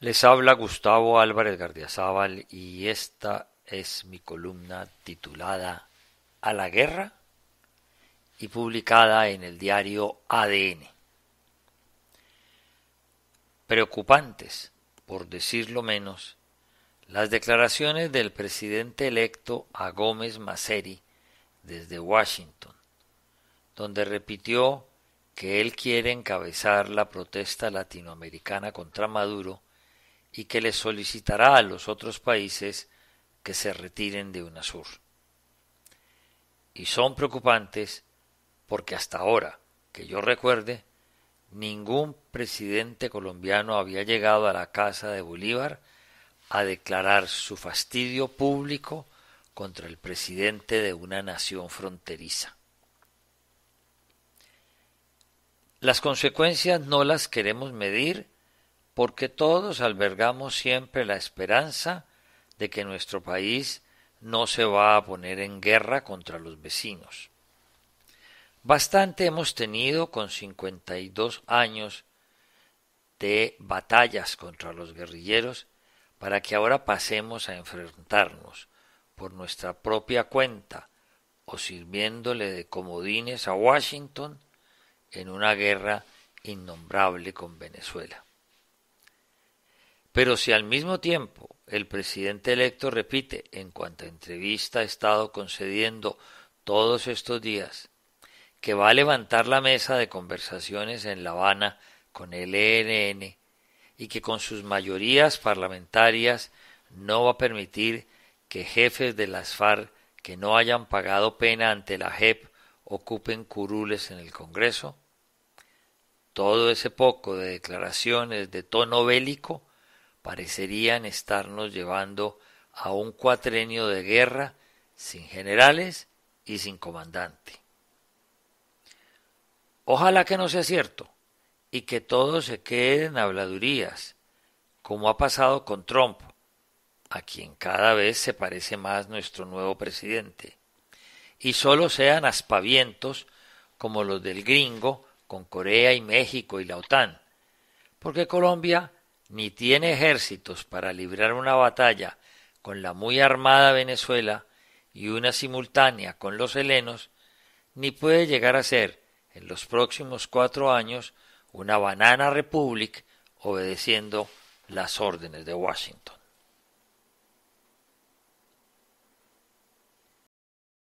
Les habla Gustavo Álvarez Gardiazabal y esta es mi columna titulada A la guerra y publicada en el diario ADN. Preocupantes, por decirlo menos, las declaraciones del presidente electo a Gómez Maceri desde Washington, donde repitió que él quiere encabezar la protesta latinoamericana contra Maduro y que le solicitará a los otros países que se retiren de UNASUR. Y son preocupantes porque hasta ahora, que yo recuerde, ningún presidente colombiano había llegado a la casa de Bolívar a declarar su fastidio público contra el presidente de una nación fronteriza. Las consecuencias no las queremos medir porque todos albergamos siempre la esperanza de que nuestro país no se va a poner en guerra contra los vecinos. Bastante hemos tenido con 52 años de batallas contra los guerrilleros para que ahora pasemos a enfrentarnos por nuestra propia cuenta o sirviéndole de comodines a Washington en una guerra innombrable con Venezuela. Pero si al mismo tiempo el presidente electo repite en a entrevista ha estado concediendo todos estos días que va a levantar la mesa de conversaciones en La Habana con el ENN y que con sus mayorías parlamentarias no va a permitir que jefes de las FARC que no hayan pagado pena ante la JEP ocupen curules en el Congreso? Todo ese poco de declaraciones de tono bélico parecerían estarnos llevando a un cuatrenio de guerra sin generales y sin comandante. Ojalá que no sea cierto y que todo se quede en habladurías, como ha pasado con Trump, a quien cada vez se parece más nuestro nuevo presidente, y solo sean aspavientos como los del gringo con Corea y México y la OTAN, porque Colombia ni tiene ejércitos para librar una batalla con la muy armada Venezuela y una simultánea con los helenos, ni puede llegar a ser, en los próximos cuatro años, una banana republic obedeciendo las órdenes de Washington.